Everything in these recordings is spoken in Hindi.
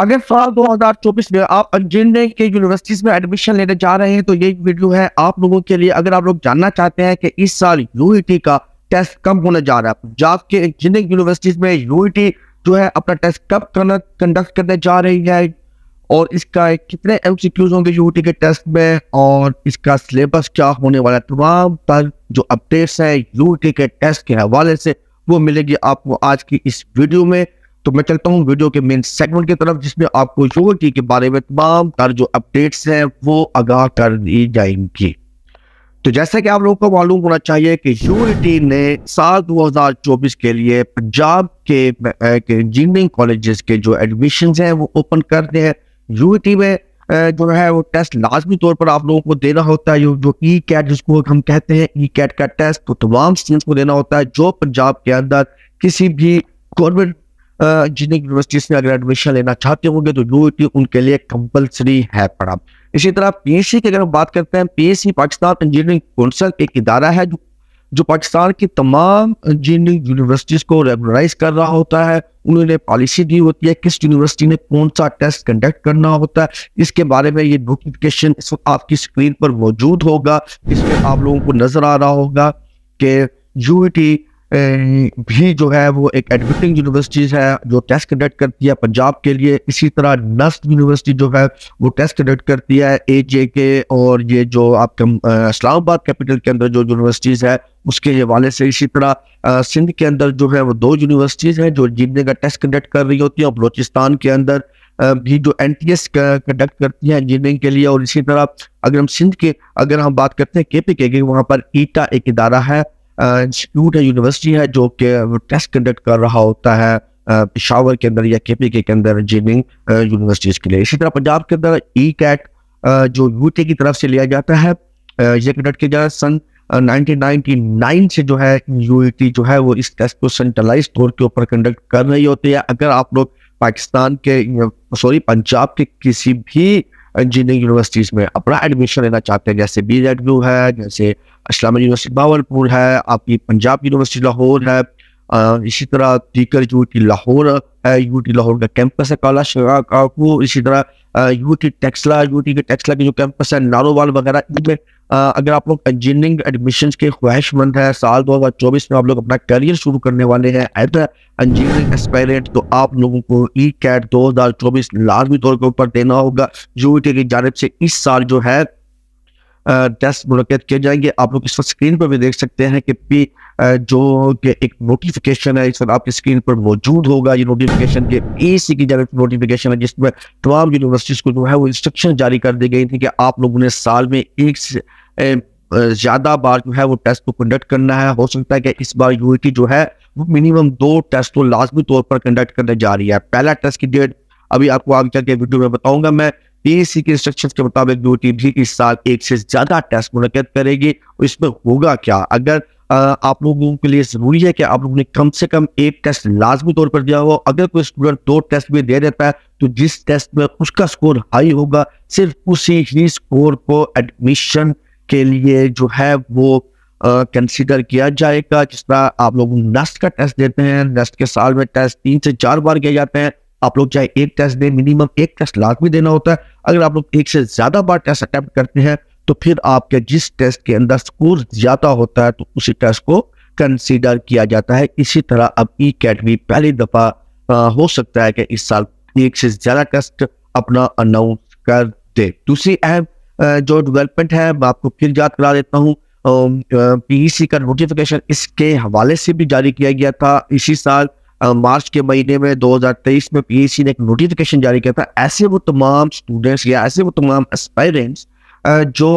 अगर साल 2024 में आप इंजीनियरिंग के यूनिवर्सिटीज में एडमिशन लेने जा रहे हैं तो ये वीडियो है आप लोगों के लिए अगर आप लोग जानना चाहते हैं कि इस साल यूईटी e का टेस्ट कब होने जा रहा है पंजाब के इंजीनियरिंग यूनिवर्सिटीज में यूईटी e जो है अपना टेस्ट कब कंडक्ट करने जा रही है और इसका कितने एम होंगे यू e के टेस्ट में और इसका सिलेबस क्या होने वाला है तमाम पर जो अपडेट्स हैं यू के टेस्ट के हवाले से वो मिलेगी आपको आज की इस वीडियो में तो मैं चलता हूँ वीडियो के मेन सेगमेंट की तरफ जिसमें आपको योगा के बारे में तमाम तर जो अपडेट्स हैं वो आगाह कर दी जाएंगी तो जैसा कि आप लोगों को मालूम होना चाहिए कि यूनिटी ने साल 2024 के लिए पंजाब के इंजीनियरिंग कॉलेजेस के जो एडमिशन हैं वो ओपन कर दिए हैं यूनिटी में जो है वो टेस्ट लाजमी तौर पर आप लोगों को देना होता है जो ई e कैट जिसको हम कहते हैं ई e कैट का टेस्ट तो तमाम स्टूडेंट्स को देना होता है जो पंजाब के अंदर किसी भी गवर्नमेंट इंजीनियरिंग यूनिवर्सिटीज में अगर एडमिशन लेना चाहते होंगे तो यू उनके लिए कंपलसरी है पढ़ा इसी तरह सी की अगर हम बात करते हैं सी पाकिस्तान इंजीनियरिंग काउंसिल एक इदारा है जो जो पाकिस्तान की तमाम इंजीनियरिंग यूनिवर्सिटीज़ को रेगुलराइज कर रहा होता है उन्होंने पॉलिसी दी होती है किस यूनिवर्सिटी ने कौन सा टेस्ट कंडक्ट करना होता है इसके बारे में ये नोटिफिकेशन इस वक्त आपकी स्क्रीन पर मौजूद होगा इसमें आप लोगों को नजर आ रहा होगा कि यू भी जो है वो एक एडमिटिंग यूनिवर्सिटीज़ है जो टेस्ट कंडक्ट करती है पंजाब के लिए इसी तरह नस्ट यूनिवर्सिटी जो है वो टेस्ट कंडक्ट करती है ए जे के और ये जो आपके इस्लामाबाद कैपिटल के अंदर जो यूनिवर्सिटीज़ है उसके हवाले से इसी तरह सिंध के अंदर जो है वो दो यूनिवर्सिटीज़ हैं जो जीने का टेस्ट कंडक्ट कर रही होती हैं और बलोचिस्तान के अंदर भी जो एन टी एस कंडक्ट करती है इंजीनियरिंग के लिए और इसी तरह अगर हम सिंध के अगर हम बात करते हैं के पी के वहाँ पर ईटा एक इदारा है इंस्टीट्यूट है यूनिवर्सिटी है जो कि टेस्ट कंडक्ट कर रहा होता है पिशावर के अंदर या के पी के अंदर इंजीनियरिंग यूनिवर्सिटीज के लिए इसी तरह पंजाब के अंदर ई e कैट जो यूटी की तरफ से लिया जाता है ये कंडक्ट किया जाए सन 1999 से जो है यू जो है वो इस टेस्ट को सेंट्रलाइज तौर के ऊपर कंडक्ट कर रही होती है अगर आप लोग पाकिस्तान के सॉरी पंजाब के किसी भी इंजीनियरिंग यूनिवर्सिटीज़ में अपना एडमिशन लेना चाहते हैं जैसे बी जेड यू है जैसे इस्लामिक यूनिवर्सिटी बावलपुर है आपकी पंजाब यूनिवर्सिटी लाहौर है इसी तरह दीकर यू टी लाहौर है यू टी लाहौर का कैंपस है काला शरा का इसी तरह यूटी टेक्सला यूटी के टेक्सला के जो कैंपस है नारोवाल वगैरह इनमें अगर आप लोग इंजीनियरिंग एडमिशन के ख्वाहिशमंद है साल 2024 में आप लोग अपना करियर शुरू करने वाले हैं एज इंजीनियरिंग एक्सपायरेंट तो आप लोगों को ई e कैट दो हजार चौबीस लाजमी तौर के ऊपर देना होगा यूटी की जानब से इस साल जो है टेस्ट मुनद किए जाएंगे आप लोग इस वक्त स्क्रीन पर भी देख सकते हैं कि पी जो कि एक नोटिफिकेशन है इस वक्त आपकी स्क्रीन पर मौजूद होगा ये नोटिफिकेशन के ईसी की जगह नोटिफिकेशन है जिसमें तमाम यूनिवर्सिटीज़ को जो है वो इंस्ट्रक्शन जारी कर दी गई थी कि आप लोगों ने साल में एक ज़्यादा बार जो है वो टेस्ट को कंडक्ट करना है हो सकता है कि इस बार यू e जो है वो मिनिमम दो टेस्ट तो लाजमी तौर पर कंडक्ट करने जा रही है पहला टेस्ट की डेट अभी आपको आगे चल के वीडियो में बताऊंगा मैं पीएससी के इंस्ट्रक्शन के मुताबिक दो टीम भी इस साल एक से ज्यादा टेस्ट मुनद करेगी इसमें होगा क्या अगर आप लोगों के लिए जरूरी है कि आप लोगों ने कम से कम एक टेस्ट लाजमी तौर पर दिया हो अगर कोई स्टूडेंट दो टेस्ट भी दे देता है तो जिस टेस्ट में उसका स्कोर हाई होगा सिर्फ उसी ही स्कोर को एडमिशन के लिए जो है वो कंसिडर किया जाएगा जिस तरह आप लोग नेस्ट का टेस्ट देते हैं नेस्ट के साल में टेस्ट तीन से चार बार किए जाते हैं आप लोग चाहे एक टेस्ट दें मिनिमम एक टेस्ट लाजमी देना होता है अगर आप लोग एक से ज़्यादा बार टेस्ट अटैम्प्ट करते हैं तो फिर आपके जिस टेस्ट के अंदर स्कोर ज़्यादा होता है तो उसी टेस्ट को कंसिडर किया जाता है इसी तरह अब ई अकेडमी पहली दफ़ा हो सकता है कि इस साल एक से ज़्यादा टेस्ट अपना अनाउंस कर दे दूसरी अहम जो डेवलपमेंट है मैं आपको फिर याद करा देता हूँ पीईसी e का नोटिफिकेशन इसके हवाले से भी जारी किया गया था इसी साल मार्च के महीने में 2023 में पीएससी e ने एक नोटिफिकेशन जारी किया था ऐसे वो तमाम स्टूडेंट्स या ऐसे वो तमाम एस्पायरेंट्स जो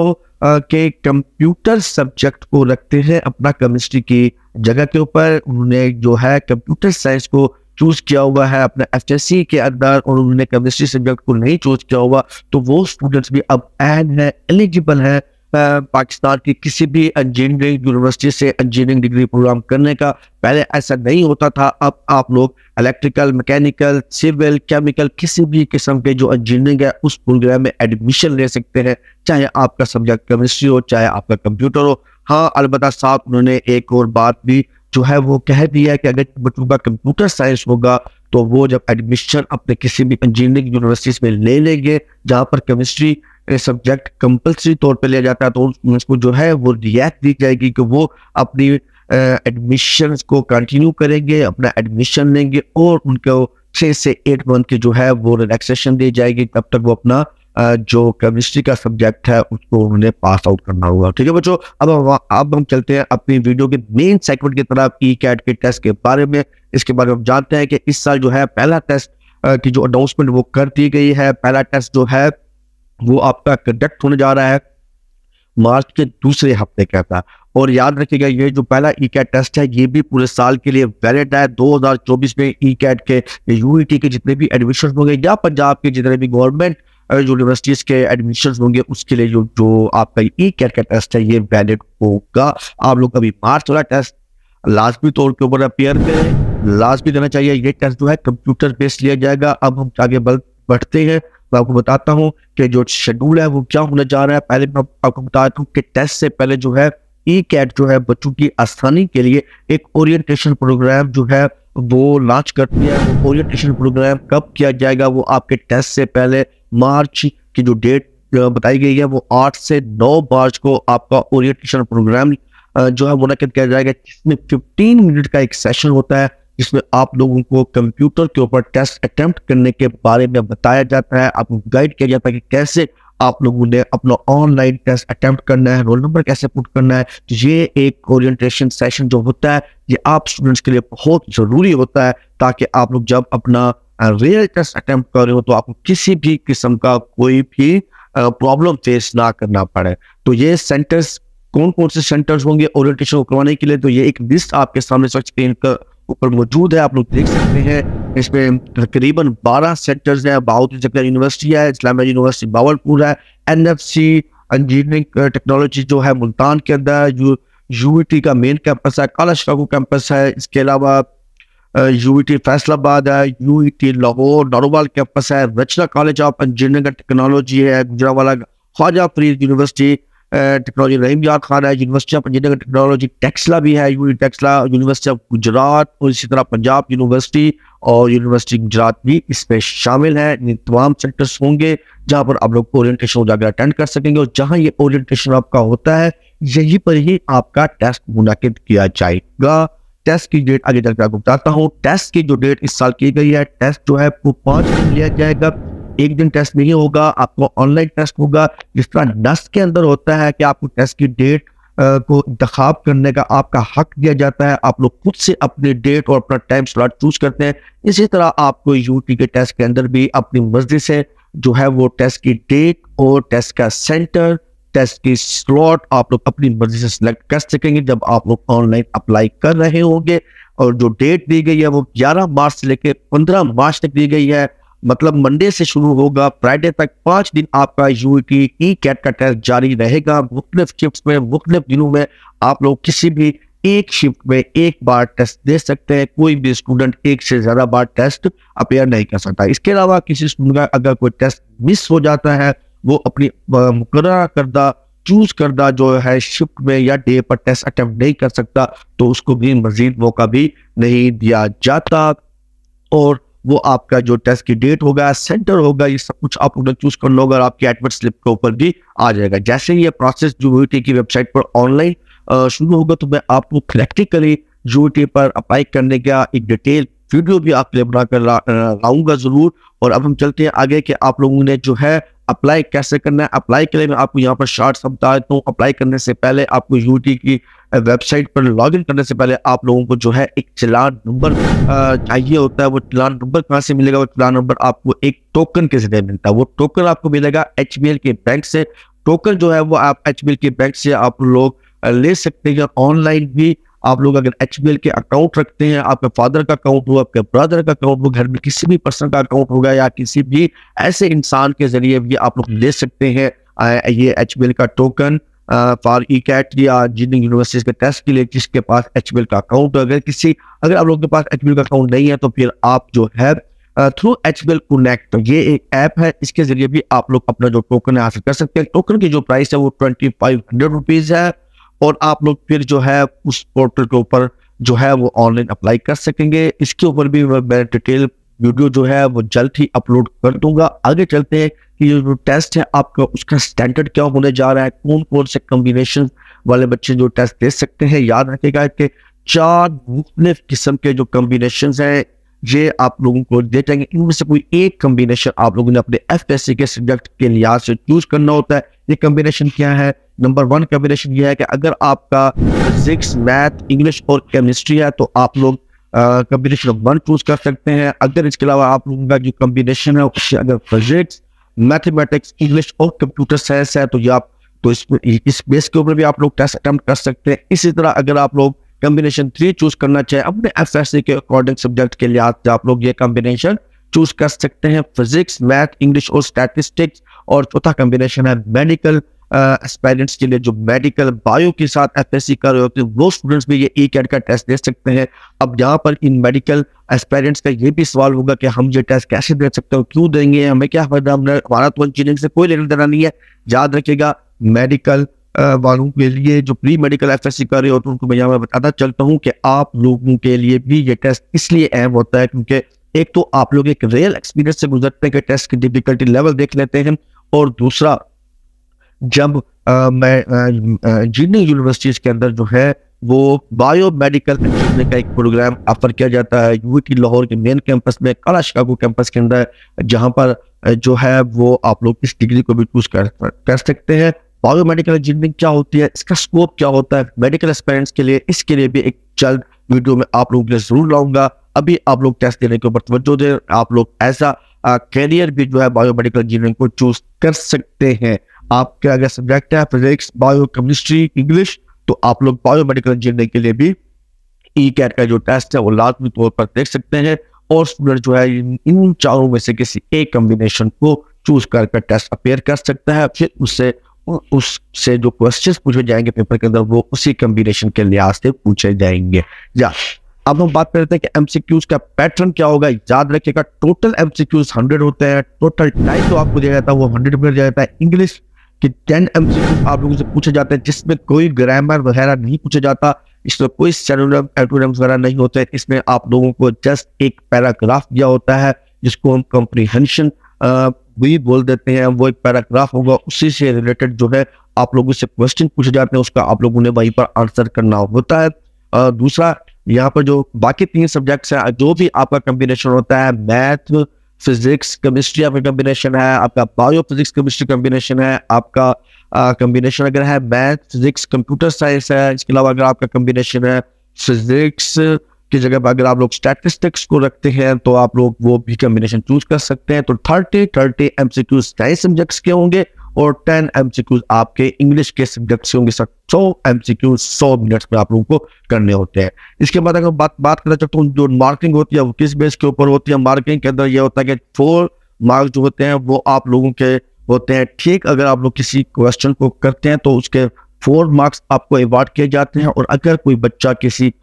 के कंप्यूटर सब्जेक्ट को रखते हैं अपना केमिस्ट्री की जगह के ऊपर उन्होंने जो है कंप्यूटर साइंस को चूज किया हुआ है अपने एफ के अंदर और उन्होंने केमिस्ट्री सब्जेक्ट को नहीं चूज किया हुआ तो वो स्टूडेंट्स भी अब एन है एलिजिबल है पाकिस्तान की किसी भी इंजीनियरिंग यूनिवर्सिटी से इंजीनियरिंग डिग्री प्रोग्राम करने का पहले ऐसा नहीं होता था अब आप लोग इलेक्ट्रिकल मैकेनिकल सिविल केमिकल किसी भी किस्म के जो इंजीनियरिंग है उस प्रोग्राम में एडमिशन ले सकते हैं चाहे आपका सब्जेक्ट केमिस्ट्री हो चाहे आपका कंप्यूटर हो हाँ अलबत् साहब उन्होंने एक और बात भी जो है वो कह दिया है कि अगर बच्चों का कंप्यूटर साइंस होगा तो वो जब एडमिशन अपने किसी भी इंजीनियरिंग यूनिवर्सिटीज में ले लेंगे जहाँ पर केमिस्ट्री सब्जेक्ट कंपलसरी तौर पे लिया जाता है तो उसको जो है वो रियायत दी जाएगी कि वो अपनी एडमिशन को कंटिन्यू करेंगे अपना एडमिशन लेंगे और उनको छः से एट मंथ की जो है वो रिलैक्सेशन दी जाएगी तब तक वो अपना जो केमिस्ट्री का सब्जेक्ट है उसको उन्होंने पास आउट करना होगा ठीक है बच्चों अब अब हम चलते हैं अपनी वीडियो के मेन सेगमेंट की तरफ ई e कैट के टेस्ट के बारे में इसके बारे में हम जानते हैं कि इस साल जो है पहला टेस्ट की जो अनाउंसमेंट वो कर दी गई है पहला टेस्ट जो है वो आपका कंडक्ट होने जा रहा है मार्च के दूसरे हफ्ते के अंदर और याद रखिएगा ये जो पहला ई कैट टेस्ट है ये भी पूरे साल के लिए वैलिड है 2024 में ई e कैट के यूईटी e के जितने भी एडमिशन होंगे या पंजाब के जितने भी गवर्नमेंट यूनिवर्सिटीज के एडमिशन होंगे उसके लिए जो जो आपका ई e कैट का टेस्ट है ये वैलिड होगा आप लोग अभी मार्च वाला टेस्ट लाजमी तौर के ऊपर अपेयर करें लाजमी देना चाहिए ये टेस्ट जो है कंप्यूटर बेस्ड लिया जाएगा अब हम आगे बढ़ते हैं मैं आपको बताता हूँ कि जो शेड्यूल है वो क्या होने जा रहा है पहले मैं आपको बता दूँ कि टेस्ट से पहले जो है ई e कैट जो है बच्चों की आसानी के लिए एक ओरिएंटेशन प्रोग्राम जो है वो लॉन्च करती है ओरिएंटेशन प्रोग्राम कब किया जाएगा वो आपके टेस्ट से पहले मार्च की जो डेट बताई गई है वो आठ से नौ मार्च को आपका ओरिएंटेशन प्रोग्राम जो है मुनद किया जाएगा जिसमें फिफ्टीन मिनट का एक सेशन होता है जिसमें आप लोगों को कंप्यूटर के ऊपर टेस्ट अटेम्प्ट करने के बारे में बताया जाता है आपको गाइड किया जाता है कि कैसे आप लोगों ने अपना ऑनलाइन टेस्ट अटेम्प्ट करना है रोल नंबर कैसे पुट करना है तो ये एक ओरिएंटेशन सेशन जो होता है ये आप स्टूडेंट्स के लिए बहुत ज़रूरी होता है ताकि आप लोग जब अपना रियल टेस्ट अटेम्प्ट कर रहे हो तो आपको किसी भी किस्म का कोई भी प्रॉब्लम फेस ना करना पड़े तो ये सेंटर्स कौन कौन से सेंटर्स होंगे ओरिएंटेशन को करवाने के लिए तो ये एक लिस्ट आपके सामने स्क्रीन पर ऊपर मौजूद है आप लोग देख सकते हैं इसमें तकरीबन 12 सेक्टर्स हैं बहुत यूनिवर्सिटी है इस्लामिया यूनिवर्सिटी बावलपुर है N F C engineering technology जो है मुल्तान के अंदर यू टी e का मेन कैंपस है काला शिकागो कैंपस है इसके अलावा यू टी e फैसलाबाद है U T e Lahore Narowal campus है Rachna college of engineering and technology है गुजरावाला ख्वाजा फरीद यूनिवर्सिटी टेक्नोलॉजी रहीम यार खान है university of engineering technology Taxila भी है टेक्सला यूनिवर्सिटी ऑफ गुजरात और इसी तरह पंजाब यूनिवर्सिटी और यूनिवर्सिटी गुजरात भी इसमें शामिल है इन तमाम सेक्टर्स होंगे जहाँ पर आप लोग ओरिएंटेशन जाकर अटेंड कर सकेंगे और जहाँ ये ओरिएंटेशन आपका होता है यहीं पर ही आपका टेस्ट मुनद किया जाएगा टेस्ट की डेट आगे चलकर आपको बताता हूँ टेस्ट की जो डेट इस साल की गई है टेस्ट जो है वो पाँच लिया जाएगा एक दिन टेस्ट नहीं होगा आपको ऑनलाइन टेस्ट होगा जिस तरह नस्ट के अंदर होता है कि आपको टेस्ट की डेट को इंतखब करने का आपका हक दिया जाता है आप लोग खुद से अपने डेट और अपना टाइम स्लॉट चूज करते हैं इसी तरह आपको यूटी के टेस्ट के अंदर भी अपनी मर्जी से जो है वो टेस्ट की डेट और टेस्ट का सेंटर टेस्ट की स्लॉट आप लोग अपनी मर्जी से सिलेक्ट कर सकेंगे जब आप लोग ऑनलाइन अप्लाई कर रहे होंगे और जो डेट दी गई है वो 11 मार्च से लेकर 15 मार्च तक दी गई है मतलब मंडे से शुरू होगा फ्राइडे तक पांच दिन आपका यू की ई कैट का टेस्ट जारी रहेगा मुख्तलिफ शिफ्ट में मुख्तलिफ दिनों में आप लोग किसी भी एक शिफ्ट में एक बार टेस्ट दे सकते हैं कोई भी स्टूडेंट एक से ज्यादा बार टेस्ट अपेयर नहीं कर सकता इसके अलावा किसी स्टूडेंट का अगर कोई टेस्ट मिस हो जाता है वो अपनी मुकर करदा चूज करदा जो है शिफ्ट में या डे पर टेस्ट अटेम्प्ट नहीं कर सकता तो उसको भी मजीद मौका भी नहीं दिया जाता और वो आपका जो टेस्ट की डेट होगा सेंटर होगा ये सब कुछ आप अपना चूज करना होगा और आपके एडवर्ट स्लिप के ऊपर भी आ जाएगा जैसे ये प्रोसेस जो यू की वेबसाइट पर ऑनलाइन शुरू होगा तो मैं आपको प्रैक्टिकली यूटी पर अप्लाई करने का एक डिटेल वीडियो भी आपके लिए बनाकर लाऊंगा जरूर और अब हम चलते हैं आगे कि आप लोगों ने जो है अप्लाई कैसे करना है अप्लाई के लिए मैं आपको यहाँ पर शार्ट समझा देता हूँ अप्लाई करने से पहले आपको यूटी की वेबसाइट पर लॉगिन करने से पहले आप लोगों को जो है एक चलान नंबर चाहिए होता है वो चलान नंबर कहाँ से मिलेगा वो चलान नंबर आपको एक टोकन के जरिए मिलता है वो टोकन आपको मिलेगा एच के बैंक से टोकन जो है वो आप एच के बैंक से आप लोग ले सकते हैं ऑनलाइन भी आप लोग अगर एच के अकाउंट रखते हैं आपके फादर का अकाउंट हो आपके ब्रदर का अकाउंट हो घर में किसी भी पर्सन का अकाउंट होगा या किसी भी ऐसे इंसान के जरिए भी आप लोग ले सकते हैं ये एच का टोकन फॉर ई कैट या जिन यूनिवर्सिटीज के टेस्ट के लिए जिसके पास एच का अकाउंट अगर किसी अगर आप लोग के पास एच का अकाउंट नहीं है तो फिर आप जो है through H B L connect ये एक ऐप है इसके जरिए भी आप लोग अपना जो टोकन हासिल कर सकते हैं टोकन की जो प्राइस है वो ट्वेंटी फाइव हंड्रेड रुपीज है और आप लोग फिर जो है उस पोर्टल के ऊपर जो है वो ऑनलाइन अप्लाई कर सकेंगे इसके ऊपर भी मैं डिटेल वीडियो जो है वो जल्द ही अपलोड कर दूंगा आगे चलते हैं कि जो टेस्ट है आपका उसका स्टैंडर्ड क्या होने जा रहा है कौन कौन से कम्बिनेशन वाले बच्चे जो टेस्ट दे सकते हैं याद रखेगा कि चार मुख्तलिफ किस्म के जो कम्बिनेशन हैं ये आप लोगों को दे जाएंगे इनमें से कोई एक कम्बिनेशन आप लोगों ने अपने एफ के सब्जेक्ट के लिहाज से चूज करना होता है ये कम्बिनेशन क्या है नंबर वन कम्बिनेशन ये है कि अगर आपका फिजिक्स मैथ इंग्लिश और केमिस्ट्री है तो आप लोग कम्बिनेशन ऑफ वन चूज कर सकते हैं अगर इसके अलावा आप लोगों का जो कम्बिनेशन है उससे अगर फिजिक्स मैथमेटिक्स इंग्लिश और कंप्यूटर साइंस है तो ये आप तो इस इस बेस के ऊपर भी आप लोग टेस्ट अटैम्प्ट कर सकते हैं इसी तरह अगर आप लोग कम्बिनेशन थ्री चूज करना चाहें अपने एफ के अकॉर्डिंग सब्जेक्ट के लिहाज से आप लोग ये कम्बिनेशन चूज कर सकते हैं फिजिक्स मैथ इंग्लिश और स्टैटिस्टिक्स और चौथा कम्बिनेशन है मेडिकल एक्सपेरेंट्स के लिए जो मेडिकल बायो के साथ एफ एस सी कर रहे होते हैं वो स्टूडेंट्स भी ये ई कैट का टेस्ट दे सकते हैं अब यहाँ पर इन मेडिकल एक्सपेरेंट्स का ये भी सवाल होगा कि हम ये टेस्ट कैसे दे सकते हैं क्यों देंगे हमें क्या फायदा हमने हमारा तो इंजीनियरिंग से कोई लेना देना नहीं है याद रखेगा मेडिकल वालों के लिए जो pre medical F S C कर रहे हो तो उनको मैं यहाँ बताता चलता हूँ कि आप लोगों के लिए भी ये टेस्ट इसलिए अहम होता है क्योंकि एक तो आप लोग एक रियल एक्सपीरियंस से गुजरते हैं कि टेस्ट की डिफिकल्टी लेवल देख लेते हैं और दूसरा जब आ, मैं इंजीनियरिंग यूनिवर्सिटीज के अंदर जो है वो बायो मेडिकल इंजीनियरिंग का एक प्रोग्राम ऑफर किया जाता है यूटी लाहौर के मेन कैंपस में काला शिकागो कैंपस के अंदर जहाँ पर जो है वो आप लोग इस डिग्री को भी चूज कर कर सकते हैं बायो मेडिकल इंजीनियरिंग क्या होती है इसका स्कोप क्या होता है मेडिकल एक्सपेरेंट्स के लिए इसके लिए भी एक जल्द वीडियो में आप लोगों के लिए जरूर लाऊंगा अभी आप लोग टेस्ट देने के ऊपर तवज्जो दें आप लोग ऐसा कैरियर भी जो है बायो मेडिकल इंजीनियरिंग को चूज कर सकते हैं आपके अगर सब्जेक्ट है फिजिक्स बायो केमिस्ट्री इंग्लिश तो आप लोग बायो मेडिकल इंजीनियरिंग के लिए भी ई e कैट का जो टेस्ट है वो लाजमी तौर पर देख सकते हैं और स्टूडेंट जो है इन चारों में से किसी एक कम्बिनेशन को चूज करके टेस्ट अपेयर कर सकता है फिर उससे उससे जो क्वेश्चंस पूछे जाएंगे पेपर के अंदर वो उसी कम्बिनेशन के लिहाज से पूछे जाएंगे या अब हम बात करते हैं कि एमसीक्यूज का पैटर्न क्या होगा याद रखिएगा टोटल एमसीक्यूज 100 होते हैं टोटल टाइम जो आपको दिया जाता है वो 100 में दिया जाता है इंग्लिश कि टेन एम आप लोगों से पूछे जाते हैं जिसमें कोई ग्रामर वगैरह नहीं पूछा जाता इसमें कोई सेरोनम एटोनम्स वगैरह नहीं होते इसमें आप लोगों को जस्ट एक पैराग्राफ दिया होता है जिसको हम कॉम्प्रीहेंशन भी बोल देते हैं वो एक पैराग्राफ होगा उसी से रिलेटेड जो है आप लोगों से क्वेश्चन पूछे जाते हैं उसका आप लोगों ने वहीं पर आंसर करना होता है आ, दूसरा यहाँ पर जो बाकी तीन सब्जेक्ट्स हैं जो भी आपका कम्बिनेशन होता है मैथ फिजिक्स केमिस्ट्री आपका कम्बिनेशन है आपका बायो फिजिक्स केमिस्ट्री कम्बिनेशन है आपका कम्बिनेशन अगर है मैथ फिजिक्स कंप्यूटर साइंस है इसके अलावा अगर आपका कम्बिनेशन है फिजिक्स की जगह पर अगर आप लोग स्टैटिस्टिक्स को रखते हैं तो आप लोग वो भी कम्बिनेशन चूज कर सकते हैं तो thirty thirty C science subjects के होंगे और 10 एम आपके इंग्लिश के सब्जेक्ट से होंगे सौ एमसीक्यू सौ मिनट्स में आप लोगों को करने होते हैं इसके बाद अगर बात बात करना चाहता हूँ जो मार्किंग होती है वो किस बेस के ऊपर होती है मार्किंग के अंदर यह होता है कि फोर मार्क्स जो होते हैं वो आप लोगों के होते हैं ठीक अगर आप लोग किसी क्वेश्चन को करते हैं तो उसके फोर मार्क्स आपको अवॉर्ड किए जाते हैं और अगर कोई बच्चा किसी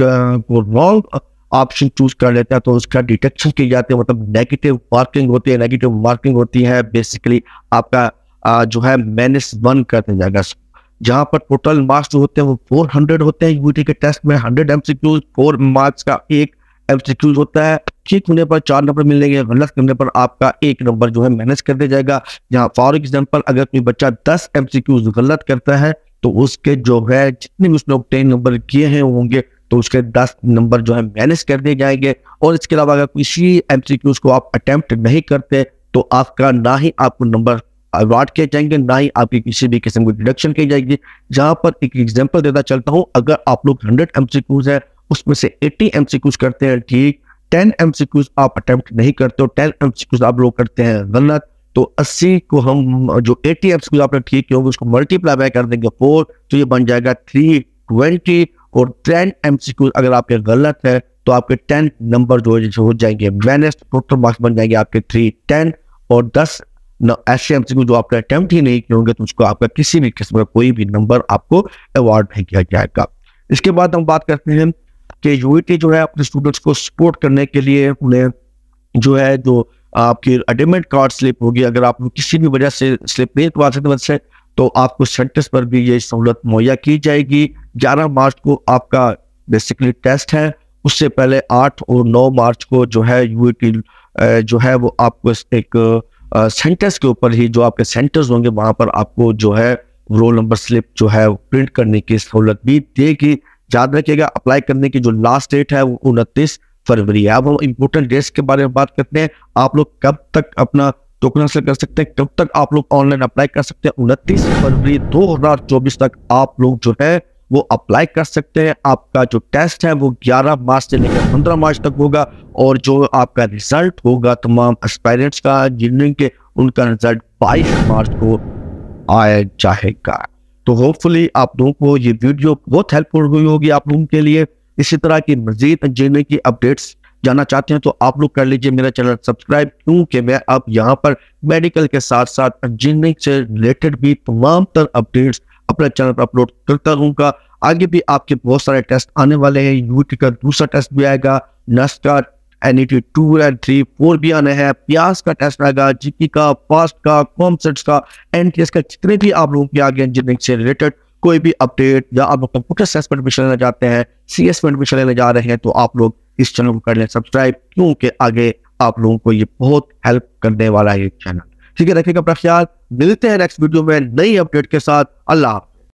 को रॉन्ग ऑप्शन चूज कर लेते हैं तो उसका डिटेक्शन किए जाते हैं मतलब नेगेटिव मार्किंग होती है नेगेटिव मार्किंग होती है बेसिकली आपका आ, जो है माइनस वन कर दिया जाएगा जहां पर टोटल मार्क्स जो होते हैं वो फोर हंड्रेड होते हैं यूटी के टेस्ट में हंड्रेड एमसीक्यूज फोर मार्क्स का एक एमसीक्यूज होता है ठीक होने पर चार नंबर मिलेंगे गलत करने पर आपका एक नंबर जो है माइनस कर दिया जाएगा जहाँ फॉर एग्जाम्पल अगर कोई बच्चा दस एम गलत करता है तो उसके जो है जितने भी उसने टेन नंबर किए हैं होंगे तो उसके दस नंबर जो है मैनेज कर दिए जाएंगे और इसके अलावा अगर किसी एम को आप अटैम्प्ट नहीं करते तो आपका ना ही आपको नंबर अवार्ड किए जाएंगे ना ही आपकी किसी भी किस्म की डिडक्शन की जाएगी जहां पर एक एग्जाम्पल देता चलता हूँ अगर आप लोग हंड्रेड एम है उसमें से एट्टी एम करते हैं ठीक टेन एम आप अटैम्प्ट नहीं करते हो टेन एम आप लोग करते हैं गलत तो 80 को हम जो एटी एम आपने ठीक किया होंगे उसको मल्टीप्लाई बाय कर देंगे फोर तो ये बन जाएगा 320 और टेन एमसीक्यू अगर आपके गलत है तो आपके टेन नंबर जो हो जाएंगे वेनेस्ट टोटल मार्क्स बन जाएंगे आपके थ्री टेन और दस ऐसे एमसीक्यू जो आपने अटेम्प्ट ही नहीं किए होंगे तो उसको आपका किसी भी किस्म का कोई भी नंबर आपको अवार्ड नहीं किया जाएगा इसके बाद हम बात करते हैं कि यूईटी e जो है अपने स्टूडेंट्स को सपोर्ट करने के लिए उन्हें जो है जो आपकी अटेमेंट कार्ड स्लिप होगी अगर आप किसी भी वजह से स्लिप नहीं करवा सकते तो आपको सेंटर्स पर भी ये सहूलत मुहैया की जाएगी ग्यारह मार्च को आपका बेसिकली टेस्ट है उससे पहले आठ और नौ मार्च को जो है यू जो है वो आपको एक सेंटर्स के ऊपर ही जो आपके सेंटर्स होंगे वहां पर आपको जो है रोल नंबर स्लिप जो है प्रिंट करने की सहूलत भी देगी याद रखिएगा अप्लाई करने की जो लास्ट डेट है वो उनतीस फरवरी है अब हम इम्पोर्टेंट डेट्स के बारे में बात करते हैं आप लोग कब तक अपना टोकन तो हासिल कर सकते हैं कब तक आप लोग ऑनलाइन अप्लाई कर सकते हैं उनतीस फरवरी 2024 तक आप लोग जो है वो अप्लाई कर सकते हैं आपका जो टेस्ट है वो 11 मार्च से लेकर पंद्रह मार्च तक होगा और जो आपका रिजल्ट होगा तमाम एक्सपायरेंट्स का इंजीनियरिंग के उनका रिजल्ट बाईस मार्च को आया जाएगा तो होपफुली आप लोगों को ये वीडियो बहुत हेल्पफुल हुई होगी आप लोगों के लिए इसी तरह की मजीद इंजीनियरिंग की अपडेट्स जानना चाहते हैं तो आप लोग कर लीजिए मेरा चैनल सब्सक्राइब क्योंकि मैं अब यहाँ पर मेडिकल के साथ साथ इंजीनियरिंग से रिलेटेड भी तमाम तर अपडेट्स अपने चैनल पर अपलोड करता रहूँगा आगे भी आपके बहुत सारे टेस्ट आने वाले हैं यूटी का दूसरा टेस्ट भी आएगा नर्स का N E T two and three four भी आने हैं प्यास का टेस्ट आएगा जीपी का फास्ट का कॉमसेट्स का एन का जितने भी आप लोगों के आगे इंजीनियरिंग से रिलेटेड कोई भी अपडेट या आप लोग कंप्यूटर साइंस पर एडमिशन लेना चाहते हैं सी एस पर एडमिशन लेने जा रहे हैं तो आप लोग इस चैनल को कर लें सब्सक्राइब क्योंकि आगे आप लोगों को ये बहुत हेल्प करने वाला है ये चैनल ठीक है रखेगा अपना ख्याल मिलते हैं नेक्स्ट वीडियो में नई अपडेट के साथ अल्लाह